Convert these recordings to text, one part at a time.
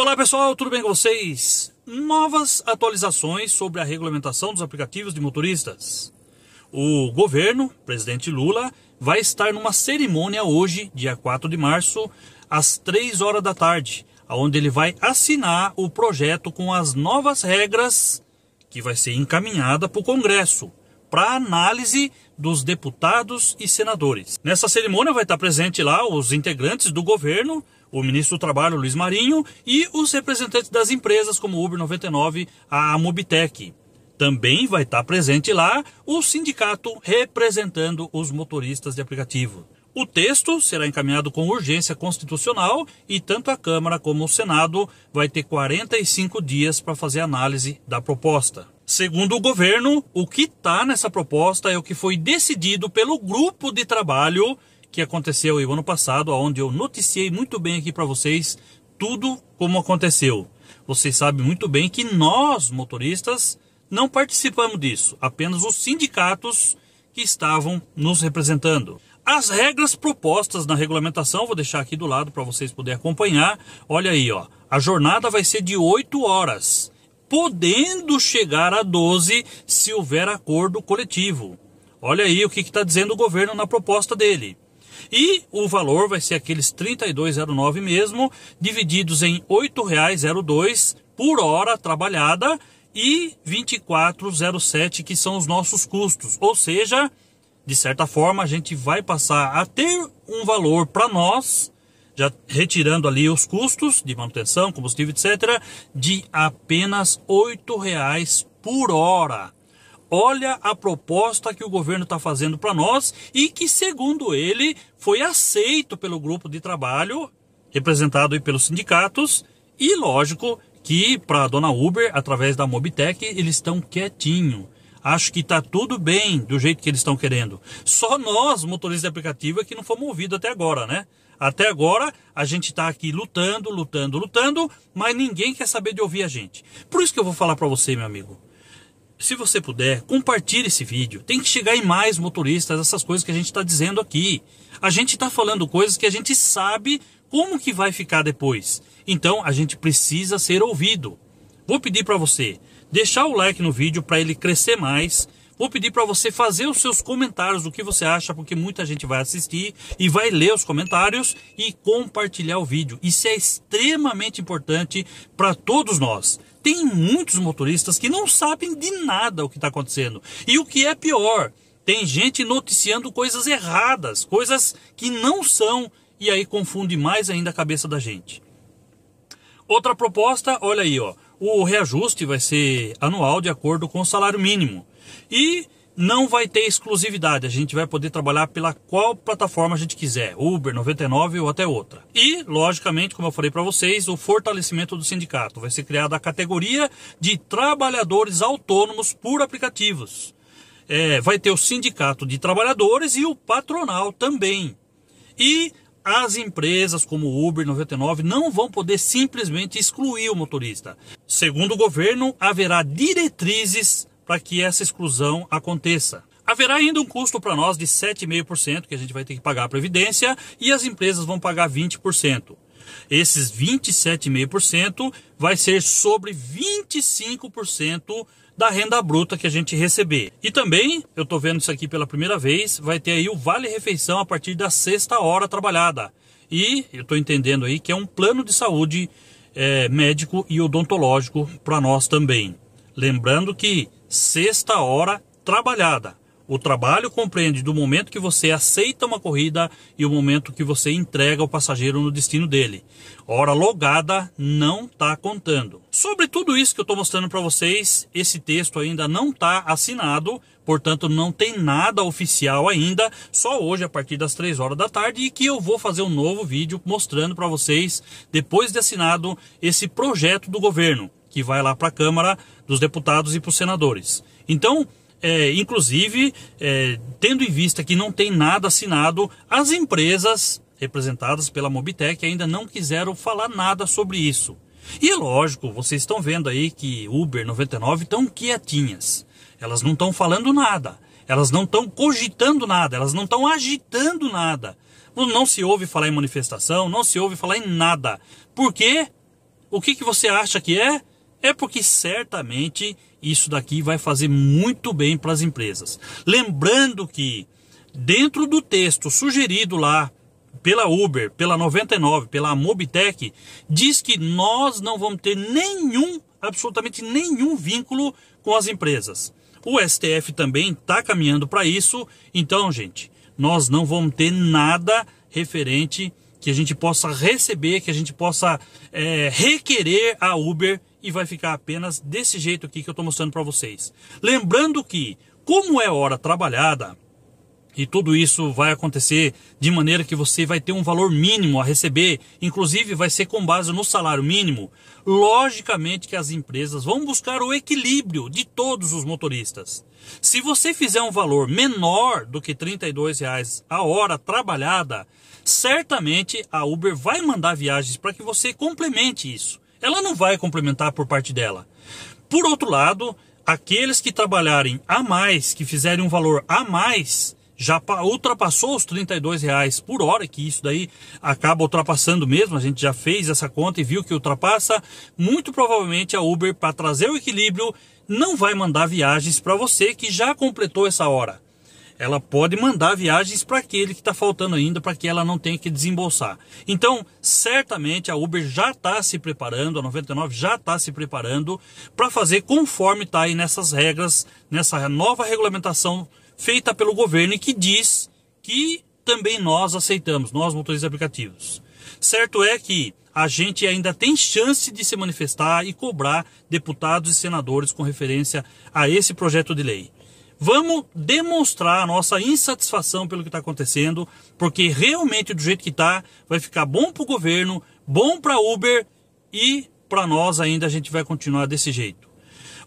Olá pessoal, tudo bem com vocês? Novas atualizações sobre a regulamentação dos aplicativos de motoristas. O governo, presidente Lula, vai estar numa cerimônia hoje, dia 4 de março, às 3 horas da tarde, onde ele vai assinar o projeto com as novas regras que vai ser encaminhada para o Congresso para análise dos deputados e senadores. Nessa cerimônia vai estar presente lá os integrantes do governo, o ministro do Trabalho, Luiz Marinho, e os representantes das empresas, como Uber 99, a Mobitec. Também vai estar presente lá o sindicato representando os motoristas de aplicativo. O texto será encaminhado com urgência constitucional e tanto a Câmara como o Senado vai ter 45 dias para fazer análise da proposta. Segundo o governo, o que está nessa proposta é o que foi decidido pelo grupo de trabalho que aconteceu o ano passado, onde eu noticiei muito bem aqui para vocês tudo como aconteceu. Vocês sabem muito bem que nós, motoristas, não participamos disso, apenas os sindicatos que estavam nos representando. As regras propostas na regulamentação, vou deixar aqui do lado para vocês poderem acompanhar. Olha aí, ó, a jornada vai ser de 8 horas, podendo chegar a 12 se houver acordo coletivo. Olha aí o que está dizendo o governo na proposta dele. E o valor vai ser aqueles 32,09 mesmo, divididos em R$ 8,02 por hora trabalhada e 24,07 que são os nossos custos. Ou seja, de certa forma a gente vai passar a ter um valor para nós já retirando ali os custos de manutenção, combustível, etc., de apenas R$ 8,00 por hora. Olha a proposta que o governo está fazendo para nós e que, segundo ele, foi aceito pelo grupo de trabalho, representado aí pelos sindicatos, e lógico que para a dona Uber, através da Mobitech, eles estão quietinho. Acho que está tudo bem do jeito que eles estão querendo. Só nós, motoristas de aplicativo, é que não fomos ouvidos até agora, né? Até agora, a gente está aqui lutando, lutando, lutando, mas ninguém quer saber de ouvir a gente. Por isso que eu vou falar para você, meu amigo se você puder, compartilhe esse vídeo. Tem que chegar em mais motoristas essas coisas que a gente está dizendo aqui. A gente está falando coisas que a gente sabe como que vai ficar depois. Então a gente precisa ser ouvido. Vou pedir para você deixar o like no vídeo para ele crescer mais. Vou pedir para você fazer os seus comentários do que você acha, porque muita gente vai assistir e vai ler os comentários e compartilhar o vídeo. Isso é extremamente importante para todos nós. Tem muitos motoristas que não sabem de nada o que está acontecendo. E o que é pior, tem gente noticiando coisas erradas, coisas que não são, e aí confunde mais ainda a cabeça da gente. Outra proposta, olha aí, ó, o reajuste vai ser anual de acordo com o salário mínimo. E não vai ter exclusividade, a gente vai poder trabalhar pela qual plataforma a gente quiser, Uber, 99 ou até outra. E, logicamente, como eu falei para vocês, o fortalecimento do sindicato. Vai ser criada a categoria de trabalhadores autônomos por aplicativos. É, vai ter o sindicato de trabalhadores e o patronal também. E as empresas como Uber 99 não vão poder simplesmente excluir o motorista. Segundo o governo, haverá diretrizes para que essa exclusão aconteça. Haverá ainda um custo para nós de 7,5% que a gente vai ter que pagar a Previdência e as empresas vão pagar 20%. Esses 27,5% vai ser sobre 25% da renda bruta que a gente receber. E também, eu estou vendo isso aqui pela primeira vez, vai ter aí o Vale Refeição a partir da sexta hora trabalhada. E eu estou entendendo aí que é um plano de saúde é, médico e odontológico para nós também. Lembrando que sexta hora trabalhada. O trabalho compreende do momento que você aceita uma corrida e o momento que você entrega o passageiro no destino dele. Hora logada não está contando. Sobre tudo isso que eu estou mostrando para vocês, esse texto ainda não está assinado, portanto não tem nada oficial ainda, só hoje a partir das 3 horas da tarde e que eu vou fazer um novo vídeo mostrando para vocês, depois de assinado, esse projeto do governo que vai lá para a Câmara dos Deputados e para os senadores. Então, é, inclusive, é, tendo em vista que não tem nada assinado, as empresas representadas pela Mobitec ainda não quiseram falar nada sobre isso. E é lógico, vocês estão vendo aí que Uber 99 estão quietinhas. Elas não estão falando nada, elas não estão cogitando nada, elas não estão agitando nada. Não se ouve falar em manifestação, não se ouve falar em nada. Por quê? O que, que você acha que é? É porque certamente isso daqui vai fazer muito bem para as empresas. Lembrando que dentro do texto sugerido lá pela Uber, pela 99, pela Mobitech, diz que nós não vamos ter nenhum, absolutamente nenhum vínculo com as empresas. O STF também está caminhando para isso. Então, gente, nós não vamos ter nada referente que a gente possa receber, que a gente possa é, requerer a Uber e vai ficar apenas desse jeito aqui que eu estou mostrando para vocês. Lembrando que, como é hora trabalhada, e tudo isso vai acontecer de maneira que você vai ter um valor mínimo a receber, inclusive vai ser com base no salário mínimo. Logicamente que as empresas vão buscar o equilíbrio de todos os motoristas. Se você fizer um valor menor do que R$ reais a hora trabalhada, certamente a Uber vai mandar viagens para que você complemente isso. Ela não vai complementar por parte dela. Por outro lado, aqueles que trabalharem a mais, que fizerem um valor a mais, já ultrapassou os 32 reais por hora, que isso daí acaba ultrapassando mesmo, a gente já fez essa conta e viu que ultrapassa, muito provavelmente a Uber, para trazer o equilíbrio, não vai mandar viagens para você que já completou essa hora ela pode mandar viagens para aquele que está faltando ainda, para que ela não tenha que desembolsar. Então, certamente a Uber já está se preparando, a 99 já está se preparando para fazer conforme está aí nessas regras, nessa nova regulamentação feita pelo governo e que diz que também nós aceitamos, nós motores aplicativos. Certo é que a gente ainda tem chance de se manifestar e cobrar deputados e senadores com referência a esse projeto de lei. Vamos demonstrar a nossa insatisfação pelo que está acontecendo, porque realmente do jeito que está, vai ficar bom para o governo, bom para Uber e para nós ainda a gente vai continuar desse jeito.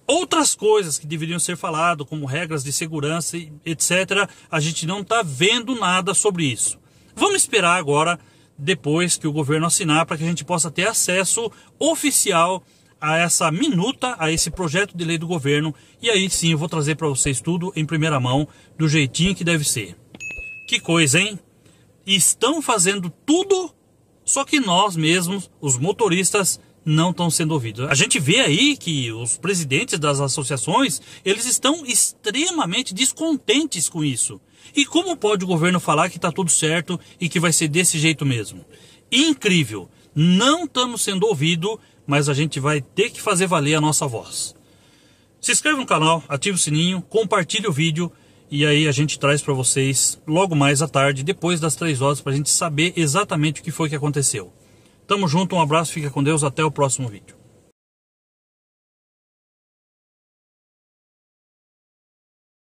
Outras coisas que deveriam ser falado, como regras de segurança, etc., a gente não está vendo nada sobre isso. Vamos esperar agora, depois que o governo assinar, para que a gente possa ter acesso oficial a essa minuta, a esse projeto de lei do governo, e aí sim eu vou trazer para vocês tudo em primeira mão, do jeitinho que deve ser. Que coisa, hein? Estão fazendo tudo, só que nós mesmos, os motoristas, não estão sendo ouvidos. A gente vê aí que os presidentes das associações, eles estão extremamente descontentes com isso. E como pode o governo falar que está tudo certo e que vai ser desse jeito mesmo? Incrível! Não estamos sendo ouvidos mas a gente vai ter que fazer valer a nossa voz. Se inscreva no canal, ative o sininho, compartilhe o vídeo e aí a gente traz para vocês logo mais à tarde, depois das três horas, para a gente saber exatamente o que foi que aconteceu. Tamo junto, um abraço, fica com Deus, até o próximo vídeo.